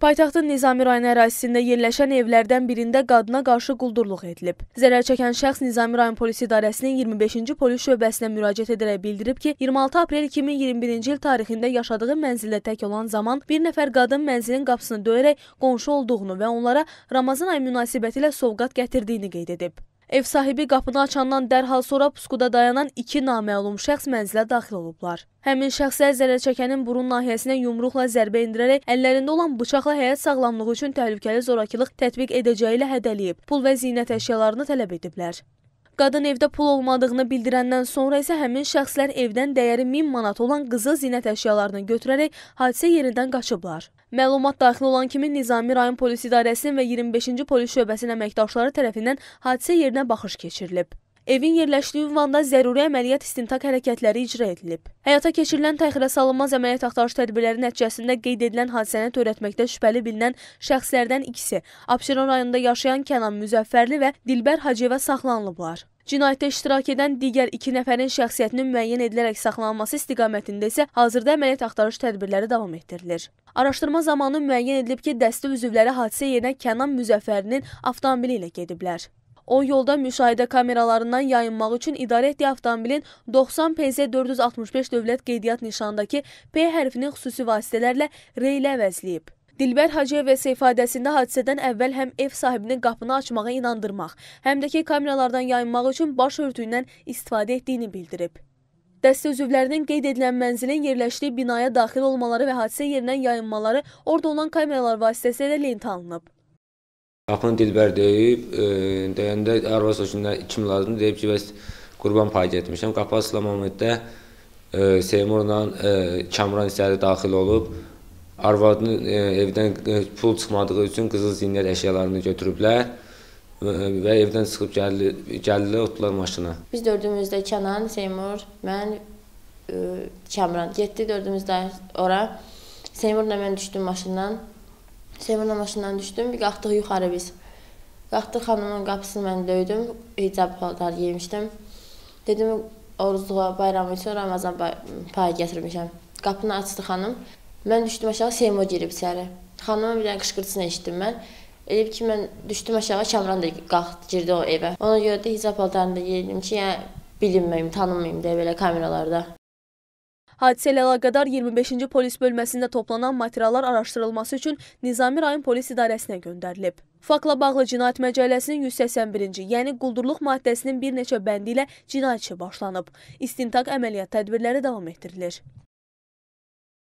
Paytaxtın Nizami rayonu ərazisində yerləşən evlərdən birində qadına qarşı quldurluq edilib. Zərər çəkən şəxs Nizami rayon polis idarəsinin 25-ci polis şöbəsinə müraciət edərək bildirib ki, 26 aprel 2021-ci il tarixində yaşadığı mənzildə tək olan zaman bir nəfər qadın mənzilin qapısını döyərək qonşu olduğunu və onlara Ramazan ayı münasibətilə sovqat gətirdiyini qeyd edib. Ev sahibi qapını açandan dərhal sonra puskuda dayanan iki naməlum şəxs mənzilə daxil olublar. Həmin şəxslər zərər çəkənin burun nahiyəsinə yumruqla zərbə endirərək əllərində olan bıçaqla həyat sağlamlığı üçün təhlükəli zorakılıq tətbiq edəcəyi ilə hədəliyib, pul və zinət əşyalarını tələb ediblər. Qadın evdə pul olmadığını bildirəndən sonra isə həmin şəxslər evdən dəyəri 1000 manat olan qızıl zinət əşyalarını götürərək hadisə yerindən qaçıblar. Məlumat daxil olan kimi Nizami rayon polis idarəsinin və 25-ci polis şöbəsinin əməkdaşları tərəfindən hadisə yerinə baxış keçirilib. Evin yerləşdiyi ünvanda zəruri əməliyyat istintaq hərəkətləri icra edilib. Həyata keçirilən təxirə salınmaz əməliyyat axtarış tədbirləri nəticəsində qeyd edilən hadisəni törətməkdə şübhəli bilinən şəxslərdən ikisi Abşeron rayonunda yaşayan Kənan Müzəffərli və Dilbər Hacıyeva saxlanılıblar. Cinayətdə iştirak edən digər iki nəfərin şəxsiyyətinin müəyyən edilərək saxlanılması istiqamətində isə hazırda əməliyyat axtarış tədbirləri davam etdirilir. Araşdırma zamanı müəyyən edilib ki, dəstə üzvləri hadisə yerinə Kənan Müzəffərinin avtomobili ilə gediblər. O yolda müşahidə kameralarından yayınmaq üçün idarə etdiyi avtomobilin 90 PZ 465 dövlət qeydiyyat nişandakı P hərfini xüsusi vasitələrlə R ilə əvəzləyib. Dilbər Hacıyevə ifadəsində hadisədən əvvəl həm ev sahibinin qapını açmağa inandırmaq, həm də ki, kameralardan yayınmaq üçün baş örtüyündən istifadə etdiyini bildirib. Dəstə üzvlərinin qeyd edilən mənzilin yerləşdiyi binaya daxil olmaları və hadisə yerindən yayınmaları orada olan kameralar vasitəsilə lentə alınıb. Qapını Dilbər deyib, e, deyəndə arvas o günlə kim lazımdır, deyib ki, bəs qurban pay getmişəm. Qapı asılan momentdə e, Seymurla e, Kamran istədi daxil olub. Arvadını e, evdən e, pul çıxmadığı üçün qızıl ziynət əşyalarını götürüblər və e, evdən çıxıb gəldilər, otdular maşına. Biz dördümüzdə Kənan, Seymur, mən, ə, Kəmran getdi dördümüzdə ora. Seymurla mən düşdüm maşından. Seymurla maşından düşdüm, bir qalxdıq yuxarı biz. Qalxdıq xanımın qapısını mən döydüm, hicab paltar geymişdim. Dedim, Oruzluğa bayramı üçün Ramazan payı gətirmişəm. Qapını açdı xanım. Mən düşdüm aşağı, Seymo girib içəri. Xanımın bir dənə qışqırtısını eşitdim mən. Elib ki, mən düşdüm aşağı, Kamran da qalxdı, girdi o evə. Ona görə də hicab paltarında yedim ki, yəni bilinməyim, tanınmayım deyə belə kameralarda. Hadisə ilə əlaqədar 25-ci polis bölməsində toplanan materiallar araşdırılması üçün Nizami rayon polis idarəsinə göndərilib. Fakla bağlı Cinayət Məcəlləsinin 181-ci, yəni quldurluq maddəsinin bir neçə bəndi ilə cinayət işi başlanıb. İstintaq əməliyyat tədbirləri davam etdirilir.